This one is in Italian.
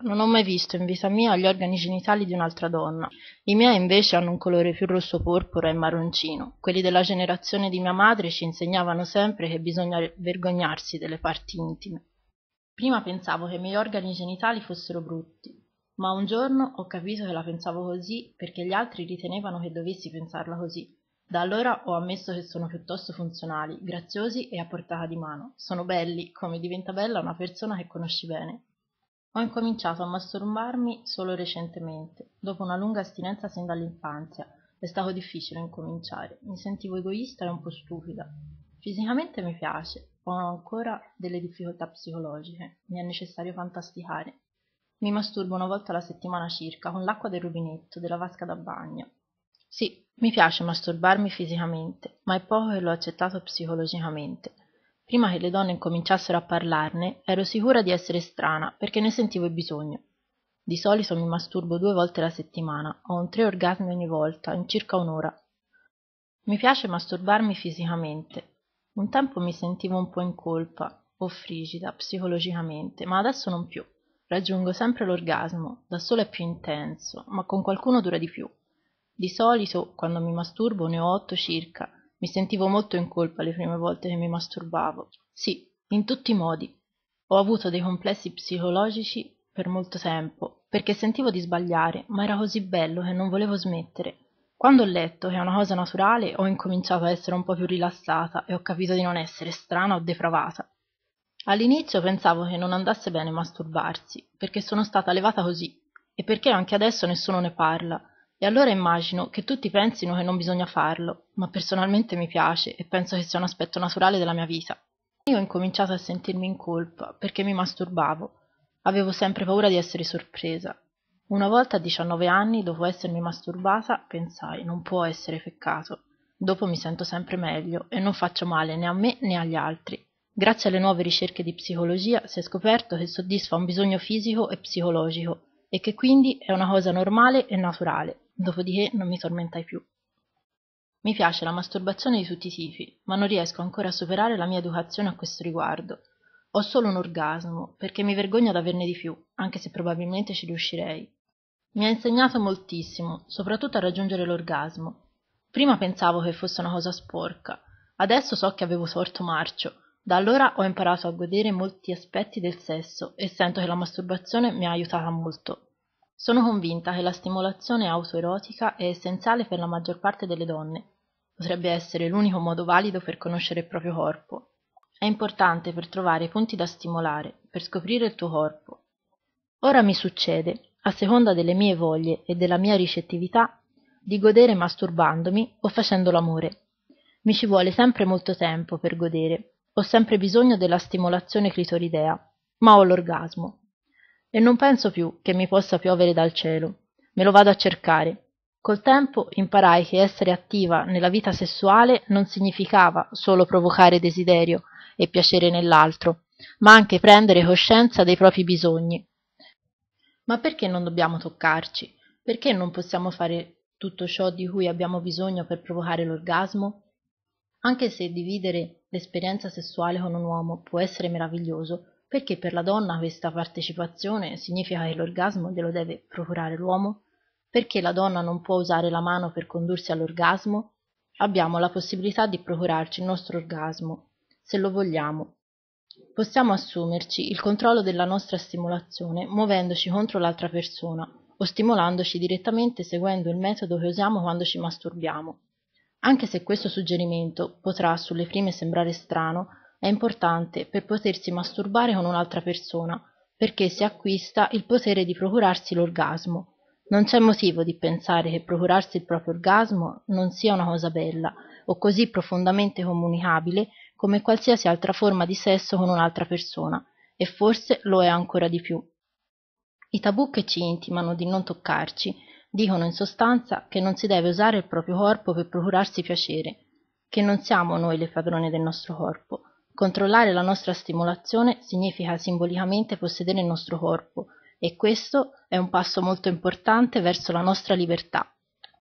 Non ho mai visto in vita mia gli organi genitali di un'altra donna. I miei invece hanno un colore più rosso porpora e marroncino. Quelli della generazione di mia madre ci insegnavano sempre che bisogna vergognarsi delle parti intime. Prima pensavo che i miei organi genitali fossero brutti, ma un giorno ho capito che la pensavo così perché gli altri ritenevano che dovessi pensarla così. Da allora ho ammesso che sono piuttosto funzionali, graziosi e a portata di mano. Sono belli, come diventa bella una persona che conosci bene. Ho incominciato a masturbarmi solo recentemente, dopo una lunga astinenza sin dall'infanzia. È stato difficile incominciare, mi sentivo egoista e un po' stupida. Fisicamente mi piace, ma ho ancora delle difficoltà psicologiche, mi è necessario fantasticare. Mi masturbo una volta alla settimana circa con l'acqua del rubinetto, della vasca da bagno. Sì, mi piace masturbarmi fisicamente, ma è poco che l'ho accettato psicologicamente prima che le donne incominciassero a parlarne ero sicura di essere strana perché ne sentivo il bisogno di solito mi masturbo due volte la settimana ho un tre orgasmi ogni volta in circa un'ora mi piace masturbarmi fisicamente un tempo mi sentivo un po' in colpa o frigida psicologicamente ma adesso non più raggiungo sempre l'orgasmo da solo è più intenso ma con qualcuno dura di più di solito, quando mi masturbo, ne ho otto circa, mi sentivo molto in colpa le prime volte che mi masturbavo. Sì, in tutti i modi. Ho avuto dei complessi psicologici per molto tempo, perché sentivo di sbagliare, ma era così bello che non volevo smettere. Quando ho letto che è una cosa naturale, ho incominciato a essere un po' più rilassata e ho capito di non essere strana o depravata. All'inizio pensavo che non andasse bene masturbarsi, perché sono stata levata così, e perché anche adesso nessuno ne parla, e allora immagino che tutti pensino che non bisogna farlo, ma personalmente mi piace e penso che sia un aspetto naturale della mia vita. Io ho incominciato a sentirmi in colpa perché mi masturbavo. Avevo sempre paura di essere sorpresa. Una volta a 19 anni, dopo essermi masturbata, pensai non può essere peccato. Dopo mi sento sempre meglio e non faccio male né a me né agli altri. Grazie alle nuove ricerche di psicologia si è scoperto che soddisfa un bisogno fisico e psicologico e che quindi è una cosa normale e naturale, dopodiché non mi tormentai più. Mi piace la masturbazione di tutti i tipi, ma non riesco ancora a superare la mia educazione a questo riguardo. Ho solo un orgasmo, perché mi vergogno ad averne di più, anche se probabilmente ci riuscirei. Mi ha insegnato moltissimo, soprattutto a raggiungere l'orgasmo. Prima pensavo che fosse una cosa sporca, adesso so che avevo torto marcio, da allora ho imparato a godere molti aspetti del sesso e sento che la masturbazione mi ha aiutata molto. Sono convinta che la stimolazione autoerotica è essenziale per la maggior parte delle donne. Potrebbe essere l'unico modo valido per conoscere il proprio corpo. È importante per trovare i punti da stimolare, per scoprire il tuo corpo. Ora mi succede, a seconda delle mie voglie e della mia ricettività, di godere masturbandomi o facendo l'amore. Mi ci vuole sempre molto tempo per godere, ho sempre bisogno della stimolazione clitoridea, ma ho l'orgasmo. E non penso più che mi possa piovere dal cielo. Me lo vado a cercare. Col tempo imparai che essere attiva nella vita sessuale non significava solo provocare desiderio e piacere nell'altro, ma anche prendere coscienza dei propri bisogni. Ma perché non dobbiamo toccarci? Perché non possiamo fare tutto ciò di cui abbiamo bisogno per provocare l'orgasmo? Anche se dividere l'esperienza sessuale con un uomo può essere meraviglioso perché per la donna questa partecipazione significa che l'orgasmo glielo deve procurare l'uomo? Perché la donna non può usare la mano per condursi all'orgasmo? Abbiamo la possibilità di procurarci il nostro orgasmo, se lo vogliamo. Possiamo assumerci il controllo della nostra stimolazione muovendoci contro l'altra persona o stimolandoci direttamente seguendo il metodo che usiamo quando ci masturbiamo. Anche se questo suggerimento potrà sulle prime sembrare strano, è importante per potersi masturbare con un'altra persona, perché si acquista il potere di procurarsi l'orgasmo. Non c'è motivo di pensare che procurarsi il proprio orgasmo non sia una cosa bella o così profondamente comunicabile come qualsiasi altra forma di sesso con un'altra persona, e forse lo è ancora di più. I tabù che ci intimano di non toccarci Dicono in sostanza che non si deve usare il proprio corpo per procurarsi piacere, che non siamo noi le padrone del nostro corpo. Controllare la nostra stimolazione significa simbolicamente possedere il nostro corpo e questo è un passo molto importante verso la nostra libertà.